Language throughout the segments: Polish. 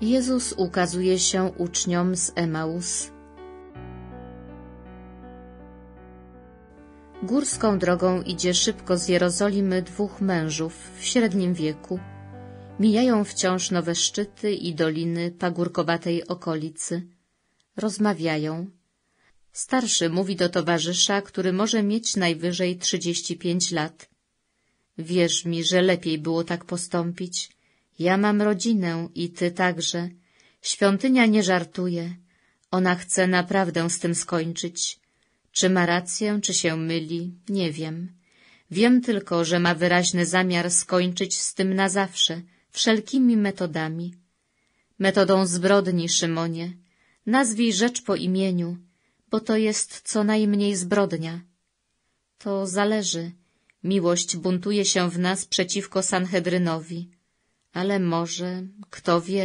Jezus ukazuje się uczniom z Emaus. Górską drogą idzie szybko z Jerozolimy dwóch mężów w średnim wieku. Mijają wciąż nowe szczyty i doliny pagórkowatej okolicy. Rozmawiają. Starszy mówi do towarzysza, który może mieć najwyżej 35 lat. Wierz mi, że lepiej było tak postąpić. Ja mam rodzinę i ty także. Świątynia nie żartuje. Ona chce naprawdę z tym skończyć. Czy ma rację, czy się myli, nie wiem. Wiem tylko, że ma wyraźny zamiar skończyć z tym na zawsze, wszelkimi metodami. Metodą zbrodni, Szymonie. Nazwij rzecz po imieniu, bo to jest co najmniej zbrodnia. To zależy. Miłość buntuje się w nas przeciwko Sanhedrynowi. Ale może, kto wie...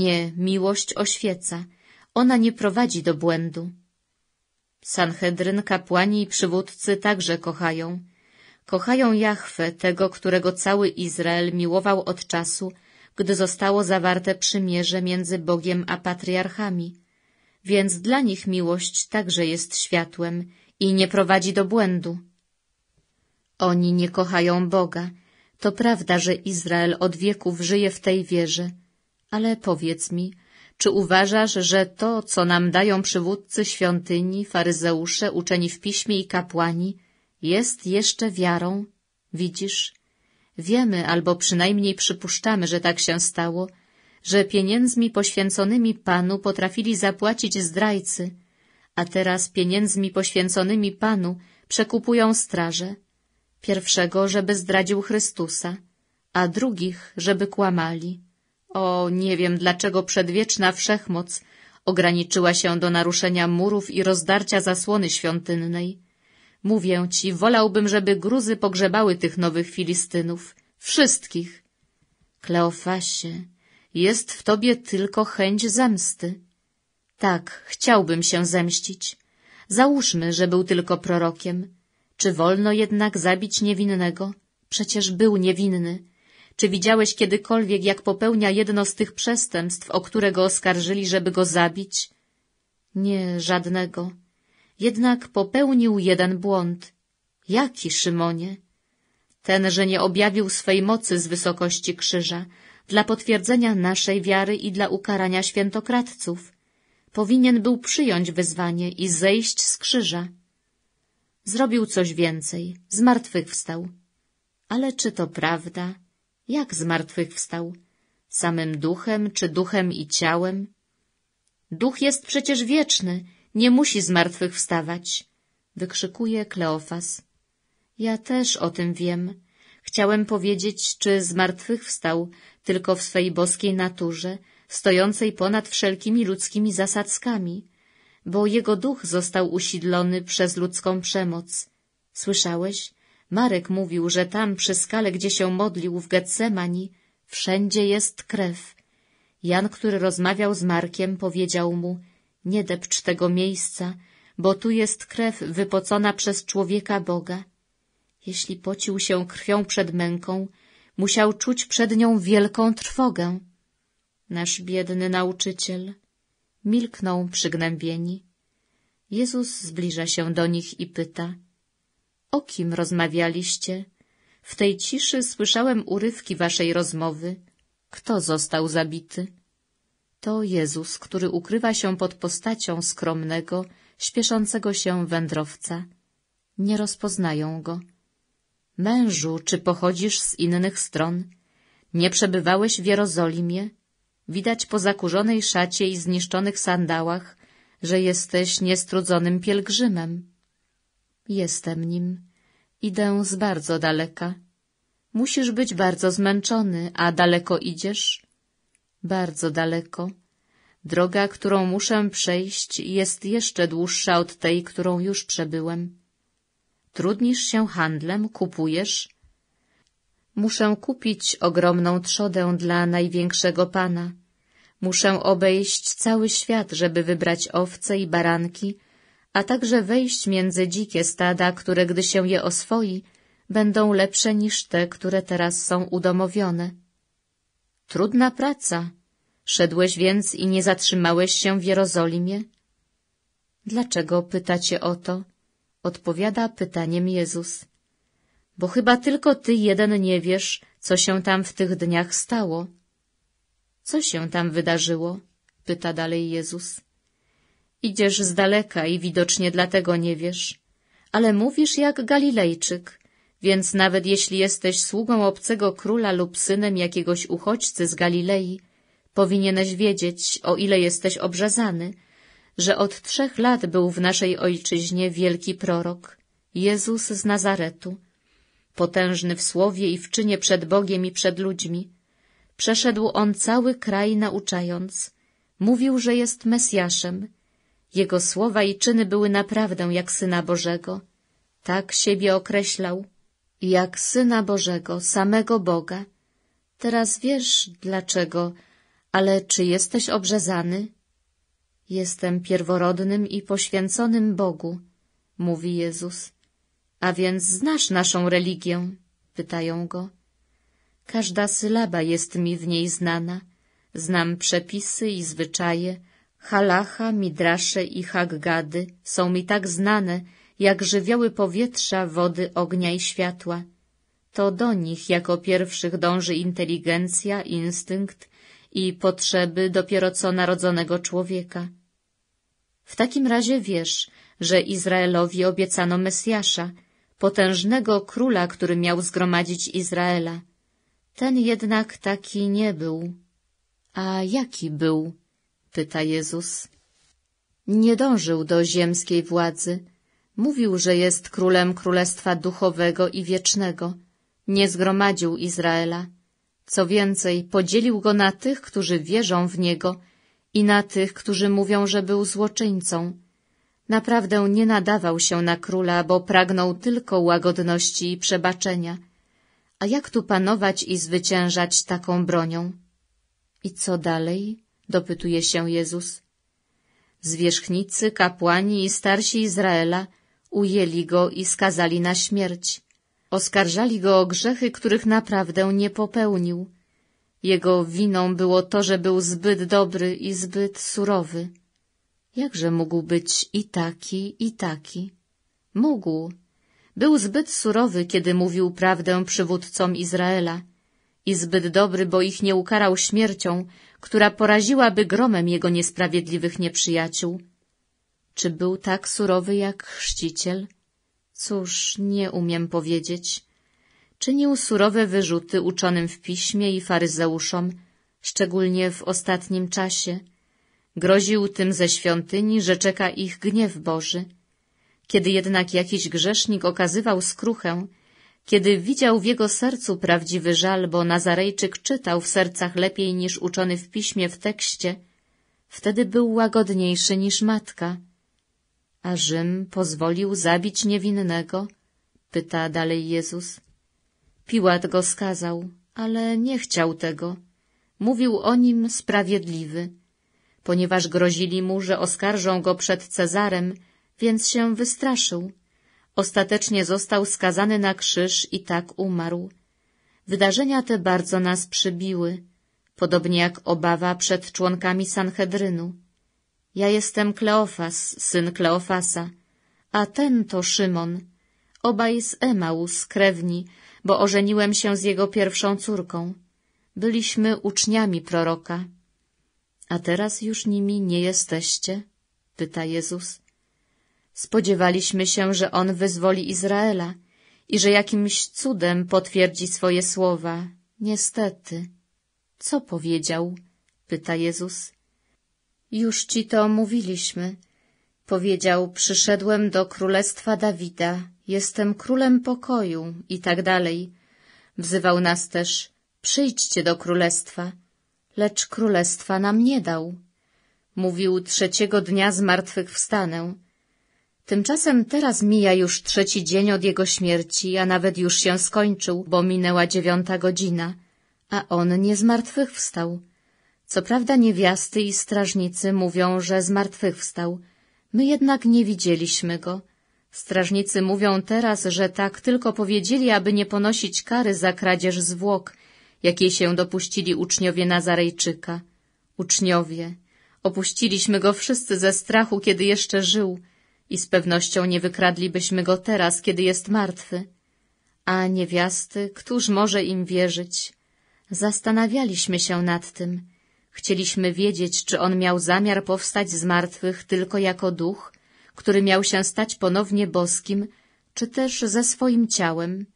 Nie, miłość oświeca. Ona nie prowadzi do błędu. Sanhedryn, kapłani i przywódcy także kochają. Kochają Jahwe, tego, którego cały Izrael miłował od czasu, gdy zostało zawarte przymierze między Bogiem a patriarchami. Więc dla nich miłość także jest światłem i nie prowadzi do błędu. Oni nie kochają Boga, to prawda, że Izrael od wieków żyje w tej wierze, ale powiedz mi, czy uważasz, że to, co nam dają przywódcy świątyni, faryzeusze, uczeni w piśmie i kapłani, jest jeszcze wiarą? Widzisz? Wiemy, albo przynajmniej przypuszczamy, że tak się stało, że pieniędzmi poświęconymi Panu potrafili zapłacić zdrajcy, a teraz pieniędzmi poświęconymi Panu przekupują straże. Pierwszego, żeby zdradził Chrystusa, a drugich, żeby kłamali. O, nie wiem, dlaczego przedwieczna wszechmoc ograniczyła się do naruszenia murów i rozdarcia zasłony świątynnej. Mówię ci, wolałbym, żeby gruzy pogrzebały tych nowych Filistynów, wszystkich. Kleofasie, jest w tobie tylko chęć zemsty. Tak, chciałbym się zemścić. Załóżmy, że był tylko prorokiem. Czy wolno jednak zabić niewinnego? Przecież był niewinny. Czy widziałeś kiedykolwiek, jak popełnia jedno z tych przestępstw, o które go oskarżyli, żeby go zabić? Nie, żadnego. Jednak popełnił jeden błąd. Jaki, Szymonie? Ten, że nie objawił swej mocy z wysokości krzyża, dla potwierdzenia naszej wiary i dla ukarania świętokradców. Powinien był przyjąć wezwanie i zejść z krzyża. Zrobił coś więcej, zmartwychwstał. Ale czy to prawda? Jak zmartwychwstał? Samym duchem, czy duchem i ciałem? Duch jest przecież wieczny, nie musi zmartwychwstawać, wykrzykuje Kleofas. Ja też o tym wiem. Chciałem powiedzieć, czy zmartwychwstał tylko w swej boskiej naturze, stojącej ponad wszelkimi ludzkimi zasadzkami, bo jego duch został usidlony przez ludzką przemoc. Słyszałeś? Marek mówił, że tam przy skale, gdzie się modlił w Getsemani, wszędzie jest krew. Jan, który rozmawiał z Markiem, powiedział mu, nie depcz tego miejsca, bo tu jest krew wypocona przez człowieka Boga. Jeśli pocił się krwią przed męką, musiał czuć przed nią wielką trwogę. Nasz biedny nauczyciel Milkną przygnębieni. Jezus zbliża się do nich i pyta — O kim rozmawialiście? W tej ciszy słyszałem urywki waszej rozmowy. Kto został zabity? To Jezus, który ukrywa się pod postacią skromnego, śpieszącego się wędrowca. Nie rozpoznają go. Mężu, czy pochodzisz z innych stron? Nie przebywałeś w Jerozolimie? Widać po zakurzonej szacie i zniszczonych sandałach, że jesteś niestrudzonym pielgrzymem. Jestem nim. Idę z bardzo daleka. Musisz być bardzo zmęczony, a daleko idziesz? Bardzo daleko. Droga, którą muszę przejść, jest jeszcze dłuższa od tej, którą już przebyłem. Trudnisz się handlem, kupujesz? Muszę kupić ogromną trzodę dla największego pana. Muszę obejść cały świat, żeby wybrać owce i baranki, a także wejść między dzikie stada, które gdy się je oswoi, będą lepsze niż te, które teraz są udomowione. Trudna praca. Szedłeś więc i nie zatrzymałeś się w Jerozolimie? Dlaczego pytacie o to? Odpowiada pytaniem Jezus. Bo chyba tylko ty jeden nie wiesz, co się tam w tych dniach stało. Co się tam wydarzyło? pyta dalej Jezus. Idziesz z daleka i widocznie dlatego nie wiesz, ale mówisz jak Galilejczyk, więc nawet jeśli jesteś sługą obcego króla lub synem jakiegoś uchodźcy z Galilei, powinieneś wiedzieć, o ile jesteś obrzezany, że od trzech lat był w naszej ojczyźnie wielki prorok, Jezus z Nazaretu, potężny w słowie i w czynie przed Bogiem i przed ludźmi, Przeszedł on cały kraj nauczając, mówił, że jest Mesjaszem. Jego słowa i czyny były naprawdę jak Syna Bożego. Tak siebie określał, jak Syna Bożego, samego Boga. Teraz wiesz dlaczego, ale czy jesteś obrzezany? Jestem pierworodnym i poświęconym Bogu, mówi Jezus. A więc znasz naszą religię? pytają go. Każda sylaba jest mi w niej znana. Znam przepisy i zwyczaje. Halacha, midrasze i haggady są mi tak znane, jak żywioły powietrza, wody, ognia i światła. To do nich jako pierwszych dąży inteligencja, instynkt i potrzeby dopiero co narodzonego człowieka. W takim razie wiesz, że Izraelowi obiecano Mesjasza, potężnego króla, który miał zgromadzić Izraela. Ten jednak taki nie był. A jaki był? pyta Jezus. Nie dążył do ziemskiej władzy. Mówił, że jest królem królestwa duchowego i wiecznego. Nie zgromadził Izraela. Co więcej, podzielił go na tych, którzy wierzą w niego i na tych, którzy mówią, że był złoczyńcą. Naprawdę nie nadawał się na króla, bo pragnął tylko łagodności i przebaczenia – a jak tu panować i zwyciężać taką bronią? I co dalej? dopytuje się Jezus. Zwierzchnicy, kapłani i starsi Izraela ujęli go i skazali na śmierć. Oskarżali go o grzechy, których naprawdę nie popełnił. Jego winą było to, że był zbyt dobry i zbyt surowy. Jakże mógł być i taki, i taki? Mógł, był zbyt surowy, kiedy mówił prawdę przywódcom Izraela i zbyt dobry, bo ich nie ukarał śmiercią, która poraziłaby gromem jego niesprawiedliwych nieprzyjaciół. Czy był tak surowy jak chrzciciel? Cóż, nie umiem powiedzieć. Czynił surowe wyrzuty uczonym w piśmie i faryzeuszom, szczególnie w ostatnim czasie. Groził tym ze świątyni, że czeka ich gniew Boży. Kiedy jednak jakiś grzesznik okazywał skruchę, kiedy widział w jego sercu prawdziwy żal, bo Nazarejczyk czytał w sercach lepiej niż uczony w piśmie w tekście, wtedy był łagodniejszy niż matka. A Rzym pozwolił zabić niewinnego? pyta dalej Jezus. Piłat go skazał, ale nie chciał tego. Mówił o nim sprawiedliwy, ponieważ grozili mu, że oskarżą go przed Cezarem, więc się wystraszył. Ostatecznie został skazany na krzyż i tak umarł. Wydarzenia te bardzo nas przybiły, podobnie jak obawa przed członkami Sanhedrynu. Ja jestem Kleofas, syn Kleofasa, a ten to Szymon, obaj z Emaus, krewni, bo ożeniłem się z jego pierwszą córką. Byliśmy uczniami proroka. A teraz już nimi nie jesteście? pyta Jezus. Spodziewaliśmy się, że on wyzwoli Izraela i że jakimś cudem potwierdzi swoje słowa. Niestety. Co powiedział? pyta Jezus. Już ci to mówiliśmy. Powiedział, przyszedłem do królestwa Dawida, jestem królem pokoju i tak dalej. Wzywał nas też, przyjdźcie do królestwa, lecz królestwa nam nie dał. Mówił, trzeciego dnia zmartwychwstanę Tymczasem teraz mija już trzeci dzień od jego śmierci, a nawet już się skończył, bo minęła dziewiąta godzina, a on nie zmartwychwstał. Co prawda niewiasty i strażnicy mówią, że zmartwychwstał. My jednak nie widzieliśmy go. Strażnicy mówią teraz, że tak tylko powiedzieli, aby nie ponosić kary za kradzież zwłok, jakiej się dopuścili uczniowie Nazarejczyka. Uczniowie. Opuściliśmy go wszyscy ze strachu, kiedy jeszcze żył i z pewnością nie wykradlibyśmy go teraz, kiedy jest martwy. A niewiasty, któż może im wierzyć? Zastanawialiśmy się nad tym. Chcieliśmy wiedzieć, czy on miał zamiar powstać z martwych tylko jako duch, który miał się stać ponownie boskim, czy też ze swoim ciałem.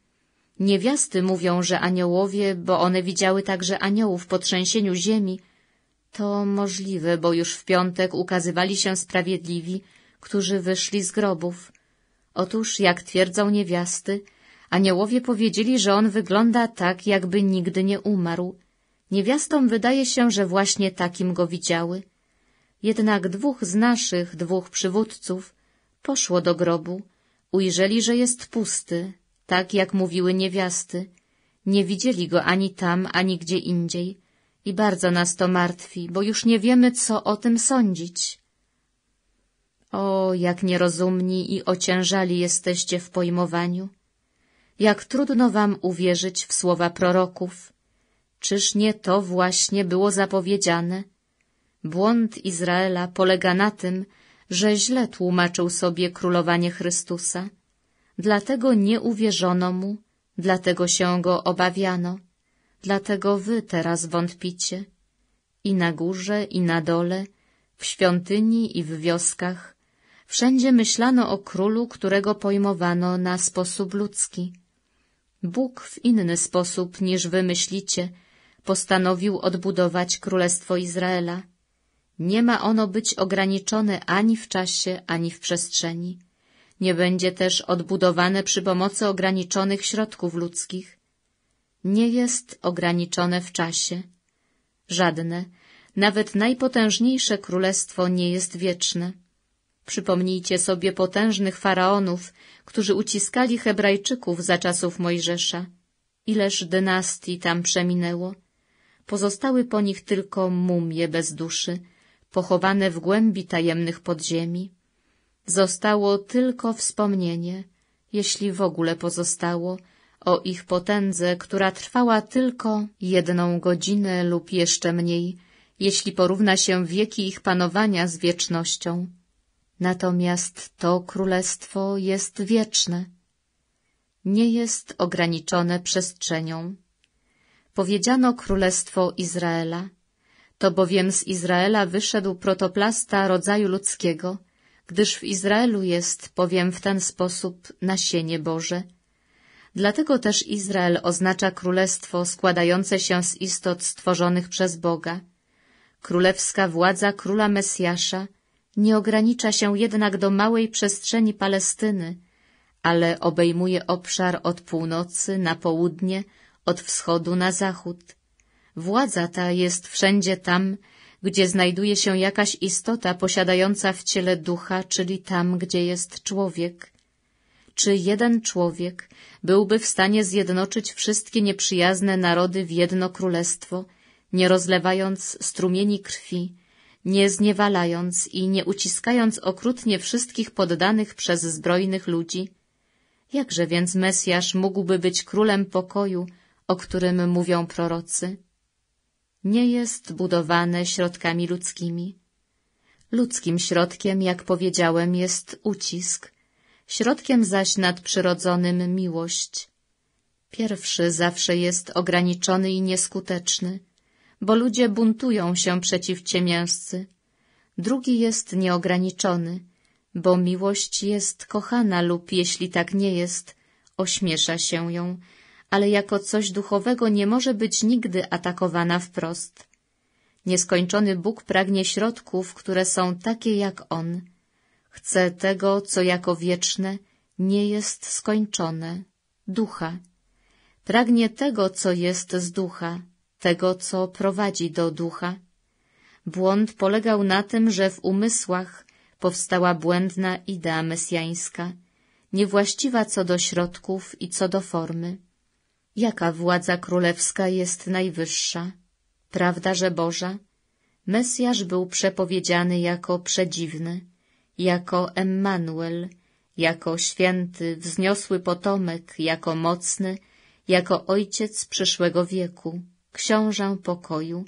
Niewiasty mówią, że aniołowie, bo one widziały także aniołów po trzęsieniu ziemi. To możliwe, bo już w piątek ukazywali się sprawiedliwi, którzy wyszli z grobów. Otóż, jak twierdzą niewiasty, aniołowie powiedzieli, że on wygląda tak, jakby nigdy nie umarł. Niewiastom wydaje się, że właśnie takim go widziały. Jednak dwóch z naszych, dwóch przywódców, poszło do grobu, ujrzeli, że jest pusty, tak jak mówiły niewiasty. Nie widzieli go ani tam, ani gdzie indziej i bardzo nas to martwi, bo już nie wiemy, co o tym sądzić. O, jak nierozumni i ociężali jesteście w pojmowaniu! Jak trudno wam uwierzyć w słowa proroków! Czyż nie to właśnie było zapowiedziane? Błąd Izraela polega na tym, że źle tłumaczył sobie królowanie Chrystusa. Dlatego nie uwierzono mu, dlatego się go obawiano, dlatego wy teraz wątpicie. I na górze, i na dole, w świątyni i w wioskach Wszędzie myślano o królu, którego pojmowano na sposób ludzki. Bóg w inny sposób niż wy myślicie postanowił odbudować Królestwo Izraela. Nie ma ono być ograniczone ani w czasie, ani w przestrzeni. Nie będzie też odbudowane przy pomocy ograniczonych środków ludzkich. Nie jest ograniczone w czasie. Żadne, nawet najpotężniejsze królestwo nie jest wieczne. Przypomnijcie sobie potężnych faraonów, którzy uciskali Hebrajczyków za czasów Mojżesza. Ileż dynastii tam przeminęło. Pozostały po nich tylko mumie bez duszy, pochowane w głębi tajemnych podziemi. Zostało tylko wspomnienie, jeśli w ogóle pozostało, o ich potędze, która trwała tylko jedną godzinę lub jeszcze mniej, jeśli porówna się wieki ich panowania z wiecznością. Natomiast to królestwo jest wieczne. Nie jest ograniczone przestrzenią. Powiedziano królestwo Izraela. To bowiem z Izraela wyszedł protoplasta rodzaju ludzkiego, gdyż w Izraelu jest, powiem w ten sposób, nasienie Boże. Dlatego też Izrael oznacza królestwo składające się z istot stworzonych przez Boga. Królewska władza króla Mesjasza – nie ogranicza się jednak do małej przestrzeni Palestyny, ale obejmuje obszar od północy na południe, od wschodu na zachód. Władza ta jest wszędzie tam, gdzie znajduje się jakaś istota posiadająca w ciele ducha, czyli tam, gdzie jest człowiek. Czy jeden człowiek byłby w stanie zjednoczyć wszystkie nieprzyjazne narody w jedno królestwo, nie rozlewając strumieni krwi, nie zniewalając i nie uciskając okrutnie wszystkich poddanych przez zbrojnych ludzi? Jakże więc Mesjasz mógłby być królem pokoju, o którym mówią prorocy? Nie jest budowane środkami ludzkimi. Ludzkim środkiem, jak powiedziałem, jest ucisk, środkiem zaś nadprzyrodzonym miłość. Pierwszy zawsze jest ograniczony i nieskuteczny, bo ludzie buntują się przeciw ciemięscy. Drugi jest nieograniczony, bo miłość jest kochana lub, jeśli tak nie jest, ośmiesza się ją, ale jako coś duchowego nie może być nigdy atakowana wprost. Nieskończony Bóg pragnie środków, które są takie jak On. Chce tego, co jako wieczne nie jest skończone, ducha. Pragnie tego, co jest z ducha tego, co prowadzi do ducha. Błąd polegał na tym, że w umysłach powstała błędna idea mesjańska, niewłaściwa co do środków i co do formy. Jaka władza królewska jest najwyższa? Prawda, że Boża? Mesjasz był przepowiedziany jako przedziwny, jako Emmanuel, jako święty, wzniosły potomek, jako mocny, jako ojciec przyszłego wieku książę pokoju,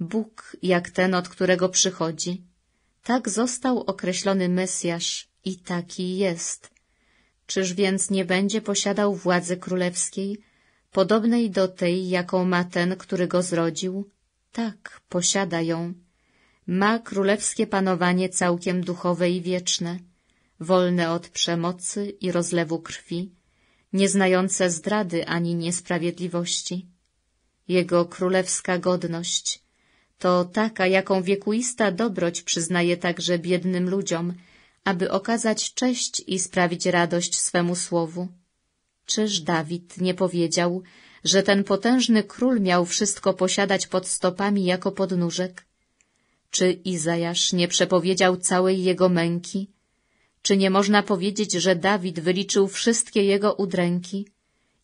Bóg jak ten, od którego przychodzi. Tak został określony Mesjasz i taki jest. Czyż więc nie będzie posiadał władzy królewskiej, podobnej do tej, jaką ma ten, który go zrodził? Tak, posiada ją. Ma królewskie panowanie całkiem duchowe i wieczne, wolne od przemocy i rozlewu krwi, nieznające zdrady ani niesprawiedliwości. Jego królewska godność to taka, jaką wiekuista dobroć przyznaje także biednym ludziom, aby okazać cześć i sprawić radość swemu słowu. Czyż Dawid nie powiedział, że ten potężny król miał wszystko posiadać pod stopami jako podnóżek? Czy Izajasz nie przepowiedział całej jego męki? Czy nie można powiedzieć, że Dawid wyliczył wszystkie jego udręki?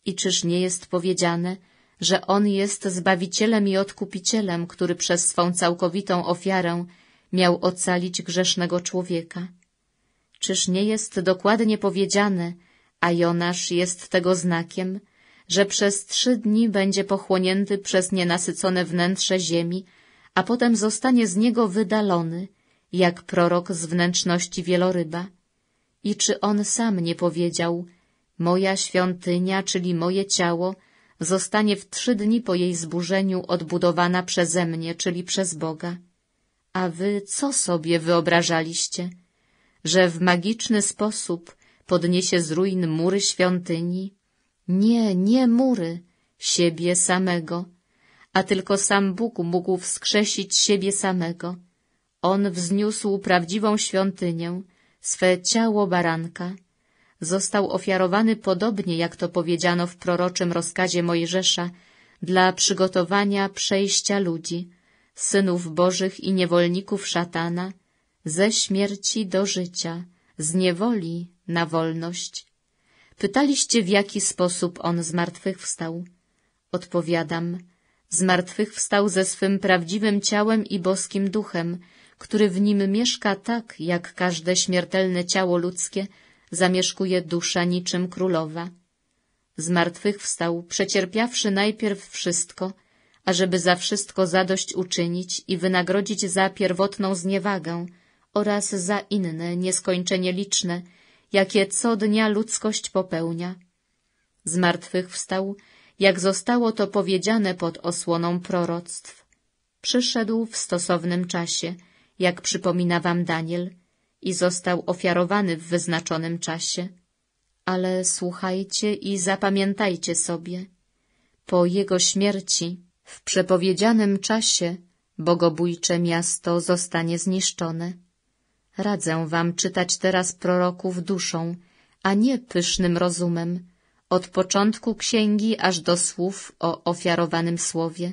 I czyż nie jest powiedziane, że On jest Zbawicielem i Odkupicielem, który przez swą całkowitą ofiarę miał ocalić grzesznego człowieka. Czyż nie jest dokładnie powiedziane, a Jonasz jest tego znakiem, że przez trzy dni będzie pochłonięty przez nienasycone wnętrze ziemi, a potem zostanie z niego wydalony, jak prorok z wnętrzności wieloryba. I czy on sam nie powiedział, moja świątynia, czyli moje ciało, zostanie w trzy dni po jej zburzeniu odbudowana przeze mnie, czyli przez Boga. A wy co sobie wyobrażaliście? Że w magiczny sposób podniesie z ruin mury świątyni? Nie, nie mury, siebie samego, a tylko sam Bóg mógł wskrzesić siebie samego. On wzniósł prawdziwą świątynię, swe ciało baranka został ofiarowany podobnie jak to powiedziano w proroczym rozkazie Mojżesza dla przygotowania przejścia ludzi, synów bożych i niewolników szatana, ze śmierci do życia, z niewoli na wolność. Pytaliście, w jaki sposób on zmartwychwstał. Odpowiadam, zmartwychwstał ze swym prawdziwym ciałem i boskim duchem, który w nim mieszka tak, jak każde śmiertelne ciało ludzkie – zamieszkuje dusza niczym królowa. Z martwych wstał, przecierpiawszy najpierw wszystko, ażeby za wszystko zadość uczynić i wynagrodzić za pierwotną zniewagę oraz za inne, nieskończenie liczne, jakie co dnia ludzkość popełnia. Z martwych wstał, jak zostało to powiedziane pod osłoną proroctw. Przyszedł w stosownym czasie, jak przypomina wam Daniel – i został ofiarowany w wyznaczonym czasie. Ale słuchajcie i zapamiętajcie sobie. Po jego śmierci, w przepowiedzianym czasie, bogobójcze miasto zostanie zniszczone. Radzę wam czytać teraz proroków duszą, a nie pysznym rozumem, od początku księgi aż do słów o ofiarowanym słowie.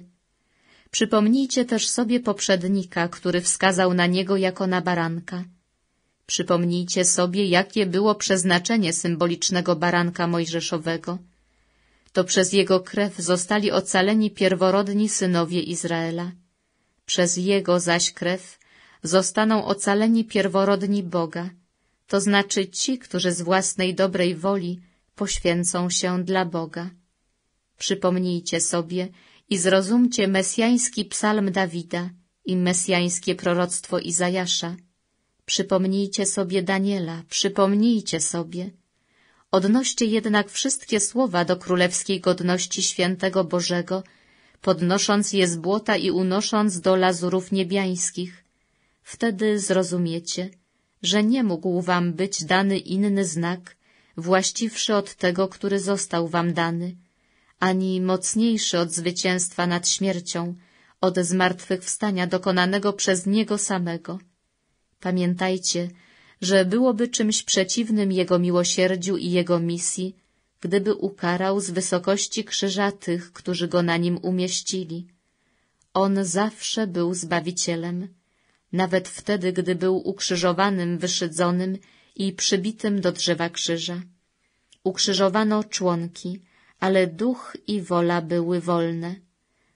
Przypomnijcie też sobie poprzednika, który wskazał na niego jako na baranka – Przypomnijcie sobie, jakie było przeznaczenie symbolicznego baranka mojżeszowego. To przez jego krew zostali ocaleni pierworodni synowie Izraela. Przez jego zaś krew zostaną ocaleni pierworodni Boga, to znaczy ci, którzy z własnej dobrej woli poświęcą się dla Boga. Przypomnijcie sobie i zrozumcie mesjański psalm Dawida i mesjańskie proroctwo Izajasza – Przypomnijcie sobie Daniela, przypomnijcie sobie. Odnoście jednak wszystkie słowa do królewskiej godności świętego Bożego, podnosząc je z błota i unosząc do lazurów niebiańskich. Wtedy zrozumiecie, że nie mógł wam być dany inny znak, właściwszy od tego, który został wam dany, ani mocniejszy od zwycięstwa nad śmiercią, od zmartwychwstania dokonanego przez Niego samego. Pamiętajcie, że byłoby czymś przeciwnym Jego miłosierdziu i Jego misji, gdyby ukarał z wysokości krzyża tych, którzy Go na nim umieścili. On zawsze był Zbawicielem, nawet wtedy, gdy był ukrzyżowanym, wyszydzonym i przybitym do drzewa krzyża. Ukrzyżowano członki, ale duch i wola były wolne.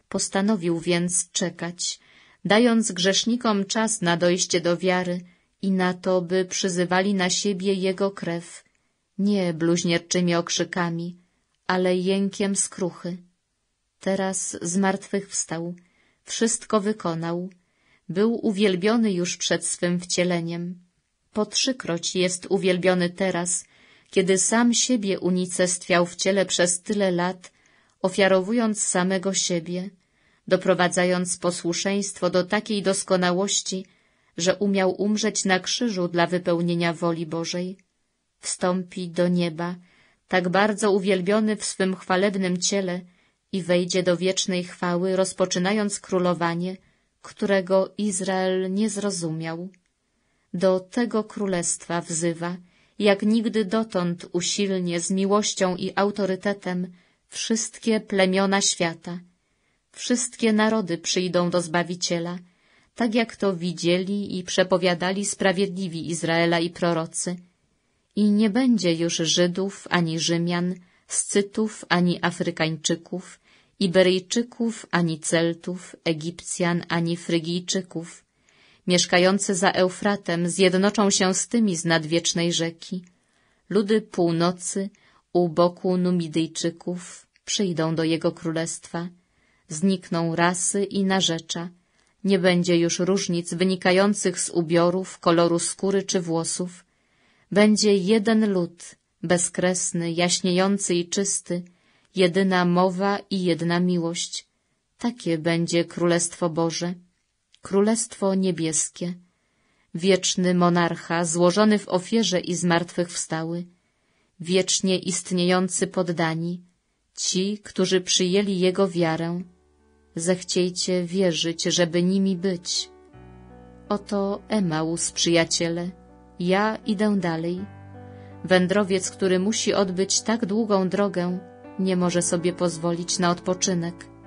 Postanowił więc czekać, dając grzesznikom czas na dojście do wiary i na to, by przyzywali na siebie Jego krew, nie bluźnierczymi okrzykami, ale jękiem skruchy. Teraz z martwych wstał, wszystko wykonał, był uwielbiony już przed swym wcieleniem. Po trzykroć jest uwielbiony teraz, kiedy sam siebie unicestwiał w ciele przez tyle lat, ofiarowując samego siebie doprowadzając posłuszeństwo do takiej doskonałości, że umiał umrzeć na krzyżu dla wypełnienia woli Bożej, wstąpi do nieba, tak bardzo uwielbiony w swym chwalebnym ciele i wejdzie do wiecznej chwały, rozpoczynając królowanie, którego Izrael nie zrozumiał. Do tego królestwa wzywa, jak nigdy dotąd usilnie, z miłością i autorytetem, wszystkie plemiona świata – Wszystkie narody przyjdą do Zbawiciela, tak jak to widzieli i przepowiadali sprawiedliwi Izraela i prorocy. I nie będzie już Żydów ani Rzymian, Scytów ani Afrykańczyków, Iberyjczyków ani Celtów, Egipcjan ani Frygijczyków. Mieszkający za Eufratem zjednoczą się z tymi z nadwiecznej rzeki. Ludy północy u boku Numidyjczyków przyjdą do jego królestwa znikną rasy i narzecza, nie będzie już różnic wynikających z ubiorów, koloru skóry czy włosów. Będzie jeden lud, bezkresny, jaśniejący i czysty, jedyna mowa i jedna miłość. Takie będzie Królestwo Boże, Królestwo Niebieskie. Wieczny monarcha, złożony w ofierze i zmartwychwstały, wiecznie istniejący poddani, ci, którzy przyjęli Jego wiarę, zechciejcie wierzyć, żeby nimi być. Oto Emaus, przyjaciele, ja idę dalej. Wędrowiec, który musi odbyć tak długą drogę, nie może sobie pozwolić na odpoczynek.